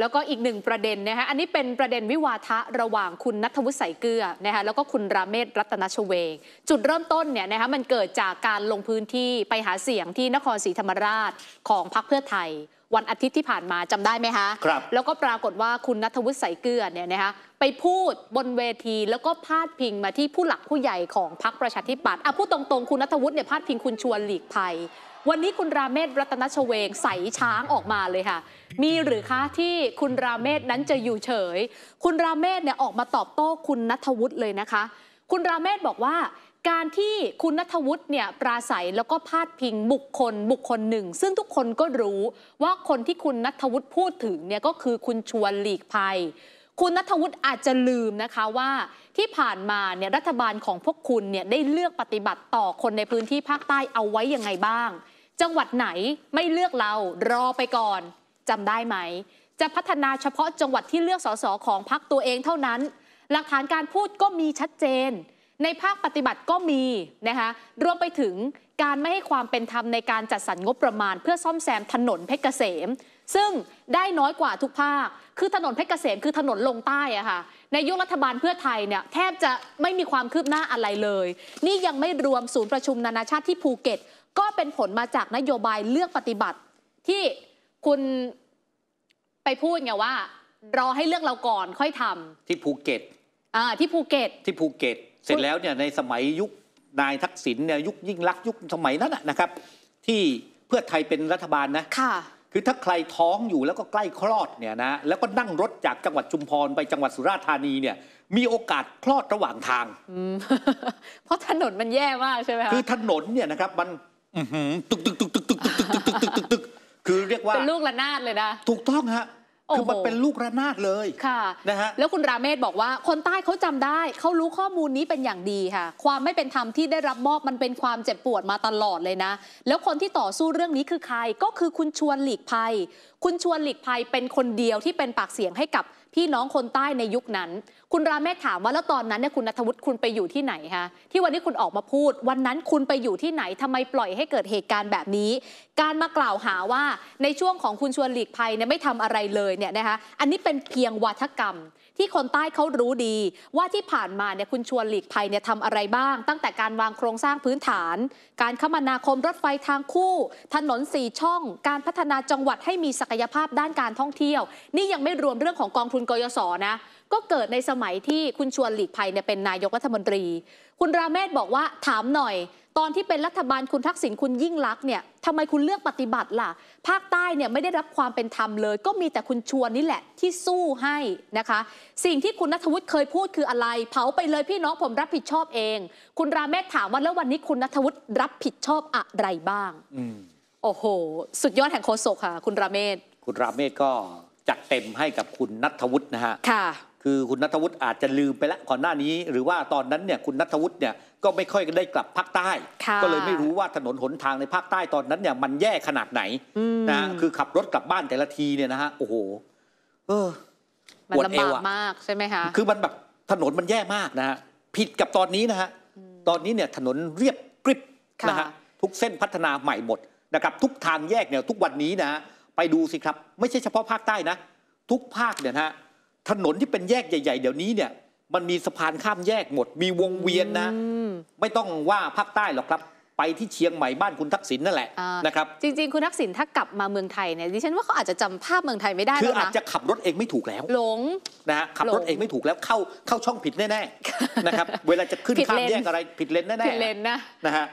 แล้วก็อีกหนึ่งประเด็นนะคะอันนี้เป็นประเด็นวิวาทะระหว่างคุณนัทวุฒิใสเกลือนะคะแล้วก็คุณราเมศรัตนชเวงจุดเริ่มต้นเนี่ยนะคะ มันเกิดจากการลงพื้นที่ไปหาเสียงที่นครศรีธรรมราชของพรรคเพื่อไทยวันอาทิตย์ที่ผ่านมาจำได้ไหมคะ ครับ แล้วก็ปรากฏว่าคุณนัทวุฒิใสเกลือเนี่ยนะคะไปพูดบนเวทีแล้วก็พาดพิงมาที่ผู้หลักผู้ใหญ่ของพรรคประชาธิปัตย์อ่ะพูดตรงๆคุณนัทวุฒิเนี่ยพาดพิงคุณชวนหลีกภัย วันนี้คุณราเมศรัตนชเวงใสช้างออกมาเลยค่ะ มีหรือคะที่คุณราเมศนั้นจะอยู่เฉย คุณราเมศเนี่ยออกมาตอบโต้คุณนัทวุฒิเลยนะคะ คุณราเมศบอกว่าการที่คุณนัทวุฒิเนี่ยปราศัยแล้วก็พาดพิงบุคคล บุคคลหนึ่ง ซึ่งทุกคนก็รู้ว่าคนที่คุณนัทวุฒิพูดถึงเนี่ยก็คือคุณชวนหลีกภัย คุณนัทวุฒิอาจจะลืมนะคะว่าที่ผ่านมาเนี่ยรัฐบาลของพวกคุณเนี่ย ได้เลือกปฏิบัติต่อคนในพื้นที่ภาคใต้เอาไว้ยังไงบ้าง จังหวัดไหนไม่เลือกเรารอไปก่อนจำได้ไหมจะพัฒนาเฉพาะจังหวัดที่เลือกสสของพรรคตัวเองเท่านั้นหลักฐานการพูดก็มีชัดเจนในภาคปฏิบัติก็มีนะคะรวมไปถึงการไม่ให้ความเป็นธรรมในการจัดสรรงบประมาณ เพื่อซ่อมแซมถนนเพชรเกษม ซึ่งได้น้อยกว่าทุกภาค คือถนนเพชรเกษม คือถนนลงใต้อะค่ะในยุครัฐบาลเพื่อไทยเนี่ย แทบจะไม่มีความคืบหน้าอะไรเลย นี่ยังไม่รวมศูนย์ประชุมนานาชาติที่ภูเก็ต ก็เป็นผลมาจากนโยบายเลือกปฏิบัติ ที่คุณไปพูดไงว่ารอให้เลือกเราก่อน ค่อยทำที่ภูเก็ตอ่าที่ภูเก็ตที่ภูเก็ตเสร็จแล้วเนี่ยในสมัยยุคนายทักษิณเนี่ยยุคยิ่งรักยุคสมัยนั้นนะครับ ที่เพื่อไทยเป็นรัฐบาลนะ ค่ะ คือถ้าใครท้องอยู่แล้วก็ใกล้คลอดเนี่ยนะแล้วก็นั่งรถจากจังหวัดชุมพรไปจังหวัดสุราษฎร์ธานีเนี่ยมีโอกาสคลอดระหว่างทางเพราะถนนมันแย่มากใช่ไหมคะคือถนนเนี่ยนะครับมันตึกตึกตึกตึกตึกตึกตึกตึกตึกตึกคือเรียกว่า เป็นลูกระนาดเลยนะถูกต้องฮะคือมันเป็นลูกระนาดเลย ค่ะนะฮะ แล้วคุณราเมศบอกว่าคนใต้เขาจำได้ เขารู้ข้อมูลนี้เป็นอย่างดีค่ะ ความไม่เป็นธรรมที่ได้รับมอบมันเป็นความเจ็บปวดมาตลอดเลยนะ แล้วคนที่ต่อสู้เรื่องนี้คือใคร ก็คือคุณชวนหลีกภัย คุณชวนหลีกภัย เป็นคนเดียวที่เป็นปากเสียงให้กับพี่น้องคนใต้ในยุคนั้น คุณราเมศถามว่าแล้วตอนนั้นเนี่ยคุณนัทวุฒิคุณไปอยู่ที่ไหนคะที่วันนี้คุณออกมาพูด วันนั้นคุณไปอยู่ที่ไหนทำไมปล่อยให้เกิดเหตุการณ์แบบนี้ การมากล่าวหาว่าในช่วงของคุณชวนหลีกภัยเนี่ยไม่ทำอะไรเลยเนี่ยนะคะ อันนี้เป็นเพียงวาทกรรม ที่คนใต้เขารู้ดี ว่าที่ผ่านมาเนี่ยคุณชวนหลีกภัยเนี่ยทำอะไรบ้าง ตั้งแต่การวางโครงสร้างพื้นฐาน การคมนาคมรถไฟทางคู่ ถนนสี่ช่อง การพัฒนาจังหวัดให้มีศักยภาพด้านการท่องเที่ยว นี่ยังไม่รวมเรื่องของกองทุนกยศนะก็เกิดในสมัยที่คุณชวนหลีกภัยเนี่ยเป็นนายกรัฐมนตรี คุณราเมศบอกว่าถามหน่อย ตอนที่เป็นรัฐบาลคุณทักษิณคุณยิ่งลักษณ์เนี่ยทำไมคุณเลือกปฏิบัติล่ะ ภาคใต้เนี่ยไม่ได้รับความเป็นธรรมเลย ก็มีแต่คุณชวนนี่แหละ ที่สู้ให้นะคะ สิ่งที่คุณนัทวุฒิเคยพูดคืออะไร เผาไปเลยพี่น้องผมรับผิดชอบเอง คุณราเมศถามว่าแล้ววันนี้คุณนัทวุฒิรับผิดชอบอะไรบ้างอโอ้โหสุดยอดแห่งโคศกค่ะคุณราเมศคุณราเมศก็จัดเต็มให้กับคุณนัทวุฒินะฮะค่ะคือคุณนัทวุฒิอาจจะลืมไปละก่อนหน้านี้ หรือว่าตอนนั้นเนี่ยคุณนัทวุฒิเนี่ยก็ไม่ค่อยได้กลับภาคใต้ ก็เลยไม่รู้ว่าถนนหนทางในภาคใต้ตอนนั้นเนี่ยมันแย่ขนาดไหนนะคือขับรถกลับบ้านแต่ละทีเนี่ยนะฮะโอ้โหเออปวดเอวมากใช่ไหมคะคือมันแบบถนนมันแย่มากนะฮะผิดกับตอนนี้นะฮะตอนนี้เนี่ยถนนเรียบกริบนะฮะทุกเส้นพัฒนาใหม่หมดนะครับ ทุกทางแยกเนี่ย ทุกวันนี้นะไปดูสิครับ ไม่ใช่เฉพาะภาคใต้นะทุกภาคเนี่ยฮะถนนที่เป็นแยกใหญ่ ๆ เดี๋ยวนี้เนี่ยมันมีสะพานข้ามแยกหมดมีวงเวียนนะไม่ต้องว่าภาคใต้หรอกครับไปที่เชียงใหม่บ้านคุณทักษิณนั่นแหละนะครับ จริงๆ คุณทักษิณถ้ากลับมาเมืองไทยเนี่ยดิฉันว่าเขาอาจจะจำภาพเมืองไทยไม่ได้คืออาจจะขับรถเองไม่ถูกแล้ว หลงนะฮะขับรถเองไม่ถูกแล้วเข้าเข้าช่องผิดแน่ๆนะครับเวลาจะขึ้นข้ามแยกอะไรผิดเลนแน่ๆผิดเลนนะนะฮะ